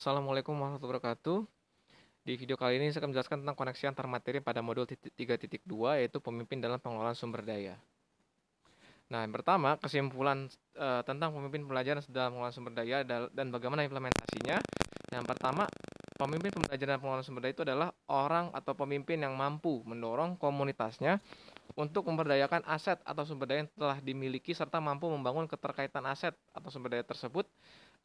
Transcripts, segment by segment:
Assalamualaikum warahmatullahi wabarakatuh. Di video kali ini saya akan menjelaskan tentang koneksi antar materi pada modul 3.2 yaitu pemimpin dalam pengelolaan sumber daya. Nah, yang pertama, kesimpulan e, tentang pemimpin pelajaran dalam pengelolaan sumber daya dan bagaimana implementasinya. yang pertama, pemimpin pembelajaran dalam pengelolaan sumber daya itu adalah orang atau pemimpin yang mampu mendorong komunitasnya untuk memberdayakan aset atau sumber daya yang telah dimiliki serta mampu membangun keterkaitan aset atau sumber daya tersebut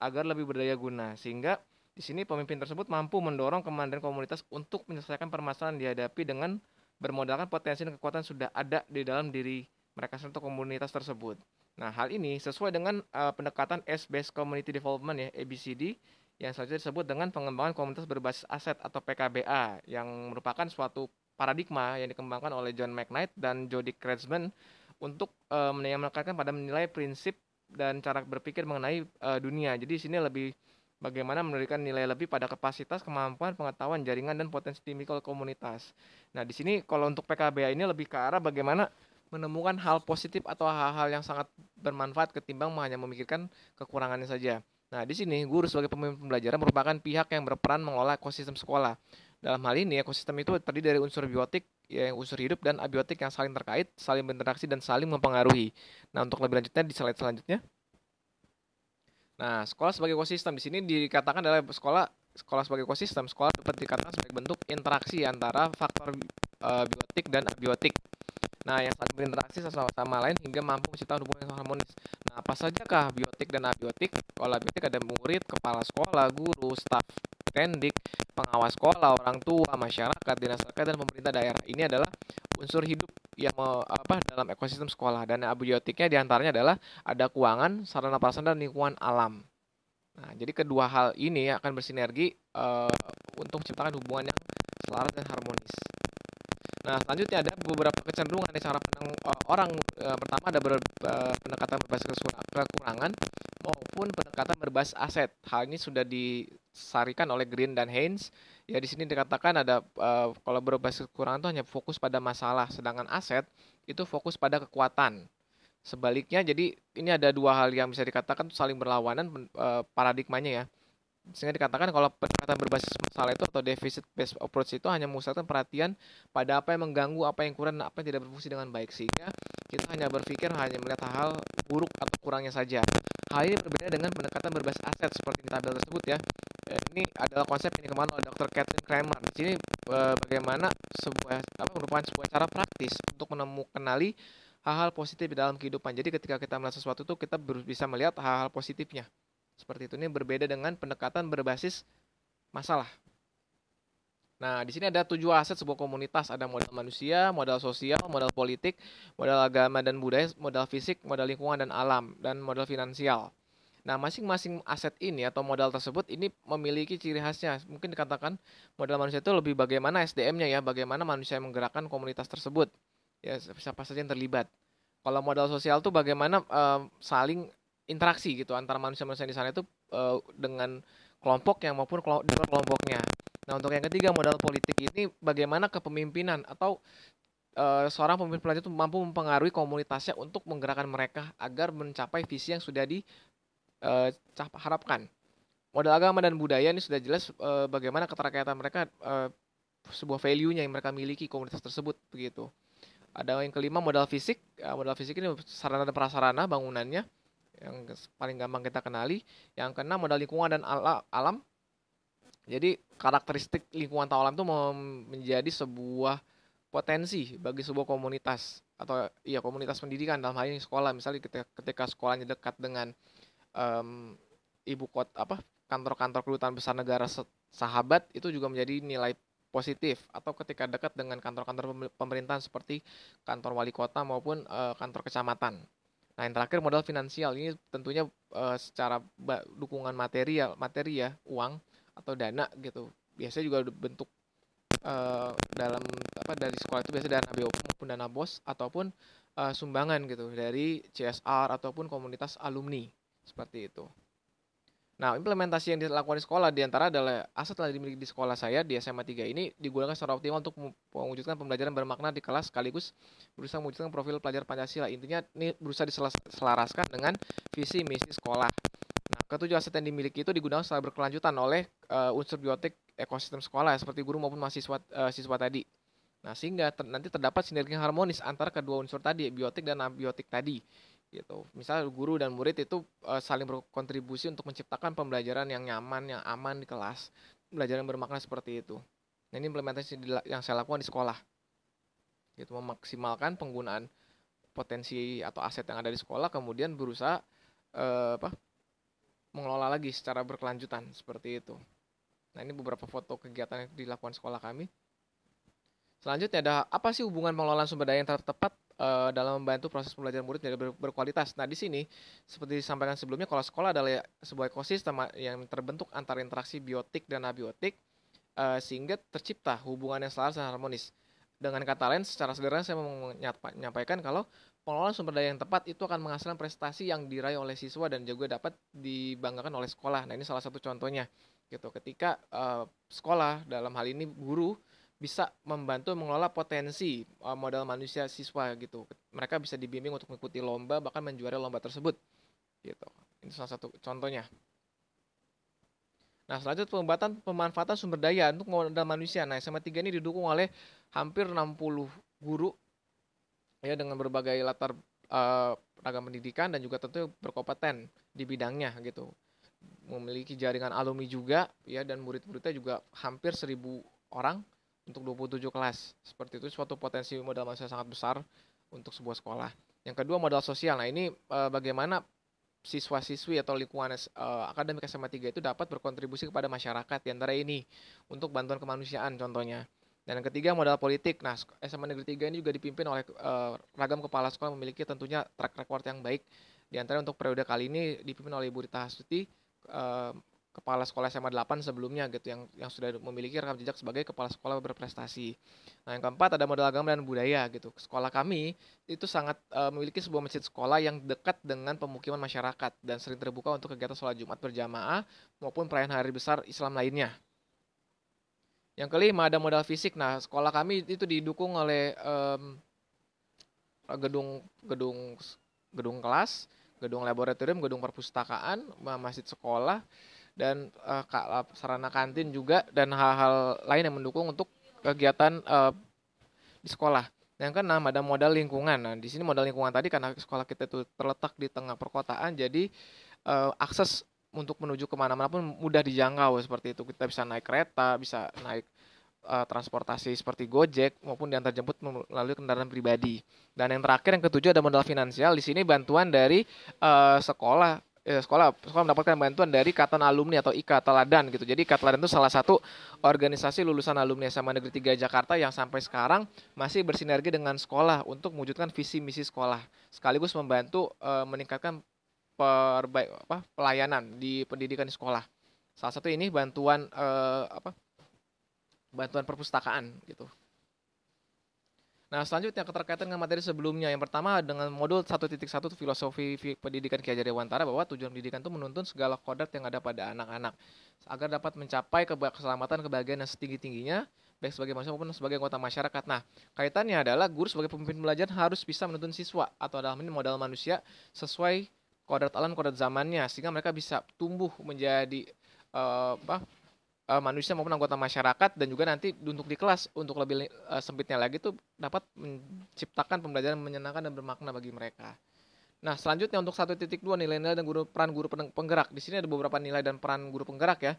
agar lebih berdaya guna sehingga di sini pemimpin tersebut mampu mendorong kemandirian komunitas untuk menyelesaikan permasalahan dihadapi dengan bermodalkan potensi dan kekuatan sudah ada di dalam diri mereka atau komunitas tersebut. Nah, hal ini sesuai dengan uh, pendekatan S-based community development ya, ABCD yang selanjutnya disebut dengan pengembangan komunitas berbasis aset atau PKBA yang merupakan suatu paradigma yang dikembangkan oleh John McKnight dan Jody Kretzman untuk uh, eh, menekankan pada menilai prinsip dan cara berpikir mengenai uh, dunia. Jadi di sini lebih bagaimana memberikan nilai lebih pada kapasitas, kemampuan, pengetahuan, jaringan, dan potensi timikal komunitas. Nah, di sini kalau untuk PKB ini lebih ke arah bagaimana menemukan hal positif atau hal-hal yang sangat bermanfaat ketimbang hanya memikirkan kekurangannya saja. Nah, di sini guru sebagai pemimpin pembelajaran merupakan pihak yang berperan mengelola ekosistem sekolah. Dalam hal ini, ekosistem itu terdiri dari unsur biotik, ya, unsur hidup, dan abiotik yang saling terkait, saling berinteraksi, dan saling mempengaruhi. Nah, untuk lebih lanjutnya di slide selanjutnya. Nah, sekolah sebagai ekosistem di sini dikatakan adalah sekolah sekolah sebagai ekosistem, sekolah dapat dikatakan sebagai bentuk interaksi antara faktor e, biotik dan abiotik. Nah, yang saling berinteraksi satu sama, lain hingga mampu menciptakan hubungan yang harmonis. Nah, apa sajakah biotik dan abiotik? Kalau abiotik ada murid, kepala sekolah, guru, staf pendik pengawas sekolah, orang tua, masyarakat, dinas terkait dan pemerintah daerah. Ini adalah unsur hidup yang apa dalam ekosistem sekolah dan abiotiknya diantaranya adalah ada keuangan, sarana prasarana dan lingkungan alam. Nah, jadi kedua hal ini akan bersinergi uh, untuk menciptakan hubungan yang selaras dan harmonis. Nah, selanjutnya ada beberapa kecenderungan di cara pandang eh, orang. Eh, pertama ada eh, pendekatan berbasis kekurangan maupun pendekatan berbasis aset. Hal ini sudah disarikan oleh Green dan Haynes. Ya di sini dikatakan ada kalau berbasis kekurangan itu hanya fokus pada masalah, sedangkan aset itu fokus pada kekuatan. Sebaliknya, jadi ini ada dua hal yang bisa dikatakan saling berlawanan paradigmanya ya sehingga dikatakan kalau pendekatan berbasis masalah itu atau deficit based approach itu hanya memusatkan perhatian pada apa yang mengganggu, apa yang kurang, apa yang tidak berfungsi dengan baik sehingga kita hanya berpikir hanya melihat hal buruk atau kurangnya saja. Hal ini berbeda dengan pendekatan berbasis aset seperti di tabel tersebut ya. Eh, ini adalah konsep yang dikembangkan oleh Dr. Catherine Kramer. Di sini eh, bagaimana sebuah apa merupakan sebuah cara praktis untuk menemukan hal-hal positif di dalam kehidupan. Jadi ketika kita melihat sesuatu itu kita bisa melihat hal-hal positifnya. Seperti itu ini berbeda dengan pendekatan berbasis masalah. Nah, di sini ada tujuh aset sebuah komunitas, ada modal manusia, modal sosial, modal politik, modal agama dan budaya, modal fisik, modal lingkungan dan alam, dan modal finansial. Nah, masing-masing aset ini atau modal tersebut ini memiliki ciri khasnya. Mungkin dikatakan modal manusia itu lebih bagaimana SDM-nya ya, bagaimana manusia yang menggerakkan komunitas tersebut. Ya, siapa saja yang terlibat. Kalau modal sosial itu bagaimana uh, saling interaksi gitu antara manusia-manusia di sana itu uh, dengan kelompok yang maupun kelompok kelompoknya. Nah, untuk yang ketiga modal politik ini bagaimana kepemimpinan atau uh, seorang pemimpin pelajar itu mampu mempengaruhi komunitasnya untuk menggerakkan mereka agar mencapai visi yang sudah diharapkan. Eh, modal agama dan budaya ini sudah jelas uh, bagaimana keterkaitan mereka uh, sebuah value-nya yang mereka miliki komunitas tersebut begitu. Ada yang kelima modal fisik. Modal fisik ini sarana dan prasarana bangunannya yang paling gampang kita kenali. Yang keenam modal lingkungan dan ala, alam. Jadi karakteristik lingkungan atau alam itu menjadi sebuah potensi bagi sebuah komunitas atau ya komunitas pendidikan dalam hal ini sekolah misalnya ketika, ketika sekolahnya dekat dengan um, ibu kota apa kantor-kantor kedutaan besar negara sahabat itu juga menjadi nilai positif atau ketika dekat dengan kantor-kantor pemerintahan seperti kantor wali kota maupun uh, kantor kecamatan Nah, yang terakhir modal finansial ini tentunya uh, secara dukungan material, materi ya, uang atau dana gitu. Biasanya juga bentuk uh, dalam apa dari sekolah itu biasanya dana BOP maupun dana BOS ataupun uh, sumbangan gitu dari CSR ataupun komunitas alumni seperti itu. Nah, implementasi yang dilakukan di sekolah diantara adalah aset yang dimiliki di sekolah saya di SMA 3 ini digunakan secara optimal untuk mewujudkan pembelajaran bermakna di kelas sekaligus berusaha mewujudkan profil pelajar Pancasila. Intinya ini berusaha diselaraskan dengan visi misi sekolah. Nah, ketujuh aset yang dimiliki itu digunakan secara berkelanjutan oleh uh, unsur biotik ekosistem sekolah seperti guru maupun mahasiswa uh, siswa tadi. Nah, sehingga ter nanti terdapat sinergi harmonis antara kedua unsur tadi, biotik dan abiotik tadi gitu. Misal guru dan murid itu uh, saling berkontribusi untuk menciptakan pembelajaran yang nyaman, yang aman di kelas, pembelajaran bermakna seperti itu. Nah, ini implementasi yang saya lakukan di sekolah. Gitu memaksimalkan penggunaan potensi atau aset yang ada di sekolah kemudian berusaha uh, apa? mengelola lagi secara berkelanjutan seperti itu. Nah, ini beberapa foto kegiatan yang dilakukan sekolah kami. Selanjutnya ada apa sih hubungan pengelolaan sumber daya yang tepat uh, dalam membantu proses pembelajaran murid menjadi ber berkualitas. Nah, di sini seperti disampaikan sebelumnya kalau sekolah adalah sebuah ekosistem yang terbentuk antara interaksi biotik dan abiotik uh, sehingga tercipta hubungan yang selaras dan harmonis. Dengan kata lain, secara sederhana saya menyampaikan kalau pengelolaan sumber daya yang tepat itu akan menghasilkan prestasi yang diraih oleh siswa dan juga dapat dibanggakan oleh sekolah. Nah, ini salah satu contohnya gitu. Ketika uh, sekolah dalam hal ini guru bisa membantu mengelola potensi uh, modal manusia siswa gitu. Mereka bisa dibimbing untuk mengikuti lomba bahkan menjuarai lomba tersebut. Gitu. Ini salah satu contohnya. Nah, selanjutnya pembuatan pemanfaatan sumber daya untuk modal manusia. Nah, SMA 3 ini didukung oleh hampir 60 guru ya dengan berbagai latar uh, ragam pendidikan dan juga tentu berkompeten di bidangnya gitu. Memiliki jaringan alumni juga ya dan murid-muridnya juga hampir 1000 orang untuk 27 kelas. Seperti itu suatu potensi modal manusia sangat besar untuk sebuah sekolah. Yang kedua modal sosial. Nah, ini e, bagaimana siswa-siswi atau lingkungan e, akademik SMA 3 itu dapat berkontribusi kepada masyarakat di antara ini untuk bantuan kemanusiaan contohnya. Dan yang ketiga modal politik. Nah, SMA Negeri 3 ini juga dipimpin oleh e, ragam kepala sekolah memiliki tentunya track record yang baik. Di antara untuk periode kali ini dipimpin oleh Ibu Rita Hasuti, kepala sekolah SMA 8 sebelumnya gitu yang yang sudah memiliki rekam jejak sebagai kepala sekolah berprestasi. Nah, yang keempat ada modal agama dan budaya gitu. Sekolah kami itu sangat uh, memiliki sebuah masjid sekolah yang dekat dengan pemukiman masyarakat dan sering terbuka untuk kegiatan sholat Jumat berjamaah maupun perayaan hari besar Islam lainnya. Yang kelima ada modal fisik. Nah, sekolah kami itu didukung oleh um, gedung gedung gedung kelas, gedung laboratorium, gedung perpustakaan, masjid sekolah dan uh, sarana kantin juga dan hal-hal lain yang mendukung untuk kegiatan uh, di sekolah. Yang keenam ada modal lingkungan. Nah, di sini modal lingkungan tadi karena sekolah kita itu terletak di tengah perkotaan, jadi uh, akses untuk menuju kemana-mana pun mudah dijangkau seperti itu. Kita bisa naik kereta, bisa naik uh, transportasi seperti Gojek maupun diantar jemput melalui kendaraan pribadi. Dan yang terakhir yang ketujuh ada modal finansial. Di sini bantuan dari uh, sekolah eh, sekolah sekolah mendapatkan bantuan dari Ikatan Alumni atau IKA Teladan gitu. Jadi IKA Teladan itu salah satu organisasi lulusan alumni SMA Negeri 3 Jakarta yang sampai sekarang masih bersinergi dengan sekolah untuk mewujudkan visi misi sekolah sekaligus membantu eh, meningkatkan perbaik apa pelayanan di pendidikan di sekolah. Salah satu ini bantuan eh, apa bantuan perpustakaan gitu. Nah, selanjutnya keterkaitan dengan materi sebelumnya. Yang pertama dengan modul 1.1 filosofi pendidikan Ki Hajar Dewantara bahwa tujuan pendidikan itu menuntun segala kodrat yang ada pada anak-anak agar dapat mencapai keselamatan kebahagiaan yang setinggi-tingginya baik sebagai manusia maupun sebagai anggota masyarakat. Nah, kaitannya adalah guru sebagai pemimpin belajar harus bisa menuntun siswa atau dalam ini modal manusia sesuai kodrat alam, kodrat zamannya sehingga mereka bisa tumbuh menjadi uh, apa uh, manusia maupun anggota masyarakat dan juga nanti untuk di kelas untuk lebih uh, sempitnya lagi itu dapat menciptakan pembelajaran menyenangkan dan bermakna bagi mereka. Nah, selanjutnya untuk satu titik dua nilai-nilai dan guru, peran guru penggerak. Di sini ada beberapa nilai dan peran guru penggerak ya.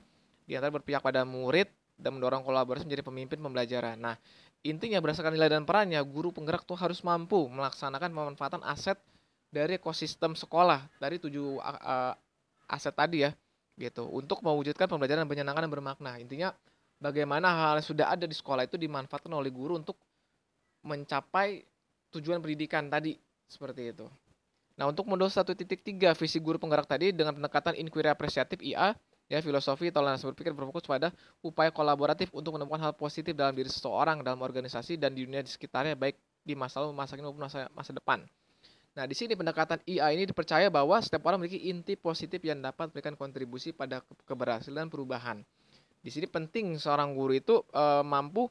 Di antara berpihak pada murid dan mendorong kolaborasi menjadi pemimpin pembelajaran. Nah, intinya berdasarkan nilai dan perannya, guru penggerak tuh harus mampu melaksanakan pemanfaatan aset dari ekosistem sekolah dari tujuh uh, aset tadi ya gitu untuk mewujudkan pembelajaran yang menyenangkan dan bermakna intinya bagaimana hal yang sudah ada di sekolah itu dimanfaatkan oleh guru untuk mencapai tujuan pendidikan tadi seperti itu nah untuk modul tiga visi guru penggerak tadi dengan pendekatan inquiry apresiatif IA ya filosofi toleransi berpikir berfokus pada upaya kolaboratif untuk menemukan hal positif dalam diri seseorang dalam organisasi dan di dunia di sekitarnya baik di masa lalu masa kini maupun masa, masa depan Nah, di sini pendekatan e IA ini dipercaya bahwa setiap orang memiliki inti positif yang dapat memberikan kontribusi pada keberhasilan perubahan. Di sini penting seorang guru itu e, mampu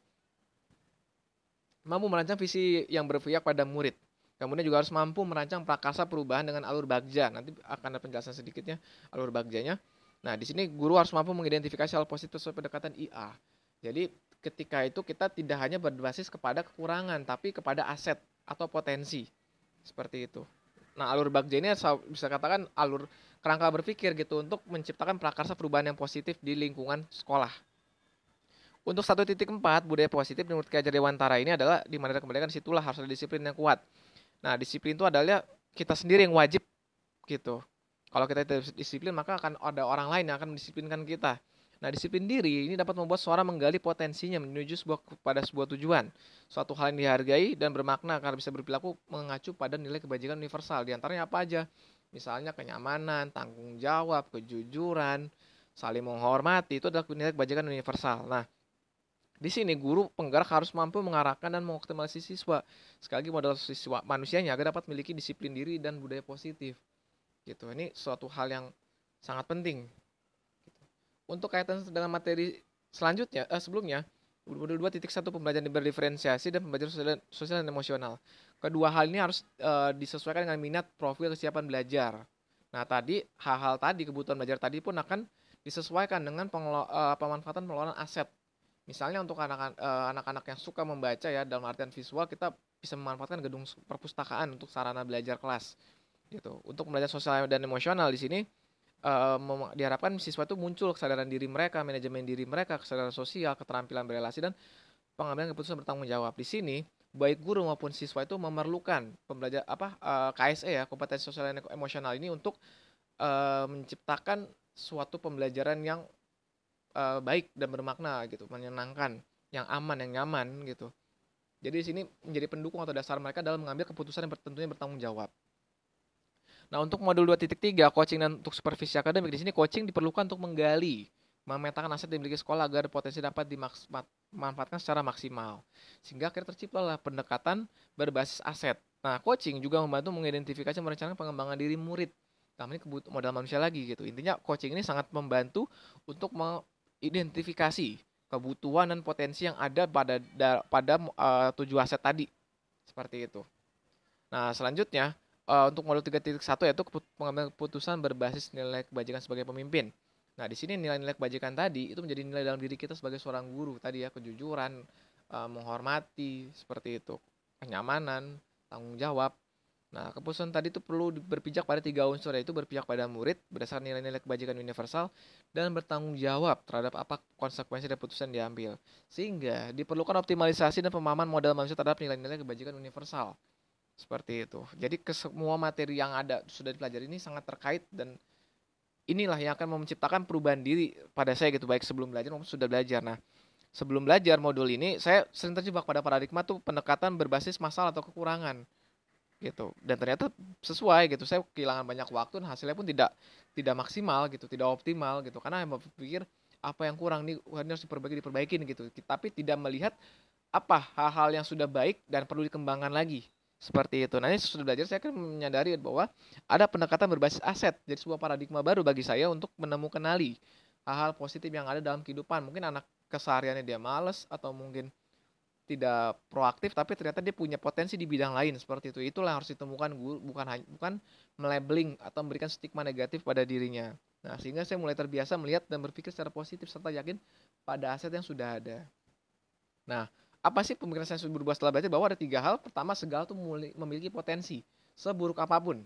mampu merancang visi yang berpihak pada murid. Kemudian juga harus mampu merancang prakarsa perubahan dengan alur bagja. Nanti akan ada penjelasan sedikitnya alur bagjanya. Nah, di sini guru harus mampu mengidentifikasi hal positif sesuai pendekatan IA. E Jadi, ketika itu kita tidak hanya berbasis kepada kekurangan, tapi kepada aset atau potensi seperti itu nah alur bagja ini bisa katakan alur kerangka berpikir gitu untuk menciptakan prakarsa perubahan yang positif di lingkungan sekolah untuk satu titik empat budaya positif menurut Kajar Dewantara ini adalah di mana kemudian situlah harus ada disiplin yang kuat nah disiplin itu adalah kita sendiri yang wajib gitu kalau kita tidak disiplin maka akan ada orang lain yang akan mendisiplinkan kita Nah, disiplin diri ini dapat membuat seorang menggali potensinya menuju sebuah pada sebuah tujuan, suatu hal yang dihargai dan bermakna karena bisa berperilaku mengacu pada nilai kebajikan universal. Di antaranya apa aja? Misalnya kenyamanan, tanggung jawab, kejujuran, saling menghormati itu adalah nilai kebajikan universal. Nah, di sini guru penggerak harus mampu mengarahkan dan mengoptimalisasi siswa. Sekali lagi modal siswa manusianya agar dapat memiliki disiplin diri dan budaya positif. Gitu. Ini suatu hal yang sangat penting untuk kaitan dengan materi selanjutnya eh, sebelumnya modul titik satu pembelajaran berdiferensiasi dan pembelajaran sosial dan, sosial dan emosional. Kedua hal ini harus eh, disesuaikan dengan minat, profil, kesiapan belajar. Nah, tadi hal-hal tadi kebutuhan belajar tadi pun akan disesuaikan dengan pengelo- uh, eh, pemanfaatan pengelolaan aset. Misalnya untuk eh, anak-anak uh, yang suka membaca ya dalam artian visual kita bisa memanfaatkan gedung perpustakaan untuk sarana belajar kelas gitu. Untuk pembelajaran sosial dan emosional di sini uh, diharapkan siswa itu muncul kesadaran diri mereka, manajemen diri mereka, kesadaran sosial, keterampilan berrelasi dan pengambilan keputusan bertanggung jawab. Di sini baik guru maupun siswa itu memerlukan pembelajar apa uh, eh, KSE ya kompetensi sosial dan emosional ini untuk uh, menciptakan suatu pembelajaran yang uh, baik dan bermakna gitu, menyenangkan, yang aman, yang nyaman gitu. Jadi di sini menjadi pendukung atau dasar mereka dalam mengambil keputusan yang tentunya bertanggung jawab. Nah, untuk modul 2.3 coaching dan untuk supervisi akademik di sini coaching diperlukan untuk menggali memetakan aset yang dimiliki sekolah agar potensi dapat dimanfaatkan secara maksimal. Sehingga akhirnya terciptalah pendekatan berbasis aset. Nah, coaching juga membantu mengidentifikasi merencanakan pengembangan diri murid. Dalam nah, ini kebutuhan modal manusia lagi gitu. Intinya coaching ini sangat membantu untuk mengidentifikasi kebutuhan dan potensi yang ada pada pada uh, tujuh aset tadi. Seperti itu. Nah, selanjutnya uh, untuk model 3.1 yaitu pengambilan keputusan berbasis nilai kebajikan sebagai pemimpin. Nah, di sini nilai-nilai kebajikan tadi itu menjadi nilai dalam diri kita sebagai seorang guru tadi ya, kejujuran, uh, menghormati seperti itu, kenyamanan, tanggung jawab. Nah, keputusan tadi itu perlu berpijak pada tiga unsur yaitu berpijak pada murid berdasarkan nilai-nilai kebajikan universal dan bertanggung jawab terhadap apa konsekuensi dari putusan diambil. Sehingga diperlukan optimalisasi dan pemahaman modal manusia terhadap nilai-nilai kebajikan universal seperti itu jadi ke semua materi yang ada sudah dipelajari ini sangat terkait dan inilah yang akan menciptakan perubahan diri pada saya gitu baik sebelum belajar maupun sudah belajar nah sebelum belajar modul ini saya sering terjebak pada paradigma tuh pendekatan berbasis masalah atau kekurangan gitu dan ternyata sesuai gitu saya kehilangan banyak waktu dan hasilnya pun tidak tidak maksimal gitu tidak optimal gitu karena saya berpikir apa yang kurang nih ini harus diperbaiki diperbaikin gitu tapi tidak melihat apa hal-hal yang sudah baik dan perlu dikembangkan lagi seperti itu. Nah, ini sudah belajar saya kan menyadari bahwa ada pendekatan berbasis aset. Jadi sebuah paradigma baru bagi saya untuk menemukan kenali hal-hal positif yang ada dalam kehidupan. Mungkin anak kesehariannya dia males atau mungkin tidak proaktif tapi ternyata dia punya potensi di bidang lain seperti itu. Itulah yang harus ditemukan guru bukan bukan melabeling atau memberikan stigma negatif pada dirinya. Nah, sehingga saya mulai terbiasa melihat dan berpikir secara positif serta yakin pada aset yang sudah ada. Nah, apa sih pemikiran saya berubah setelah belajar bahwa ada tiga hal pertama segala tuh memiliki potensi seburuk apapun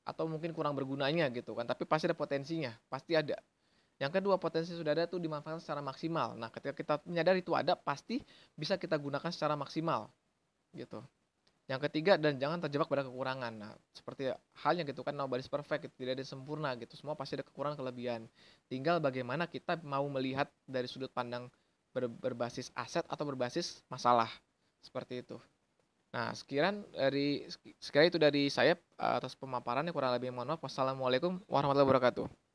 atau mungkin kurang bergunanya gitu kan tapi pasti ada potensinya pasti ada yang kedua potensi sudah ada tuh dimanfaatkan secara maksimal nah ketika kita menyadari itu ada pasti bisa kita gunakan secara maksimal gitu yang ketiga dan jangan terjebak pada kekurangan nah seperti halnya gitu kan is perfect gitu, tidak ada sempurna gitu semua pasti ada kekurangan kelebihan tinggal bagaimana kita mau melihat dari sudut pandang ber, berbasis aset atau berbasis masalah seperti itu. Nah, sekian dari sekian itu dari saya eh, atas pemaparan yang kurang lebih mohon maaf. Wassalamualaikum warahmatullahi wabarakatuh.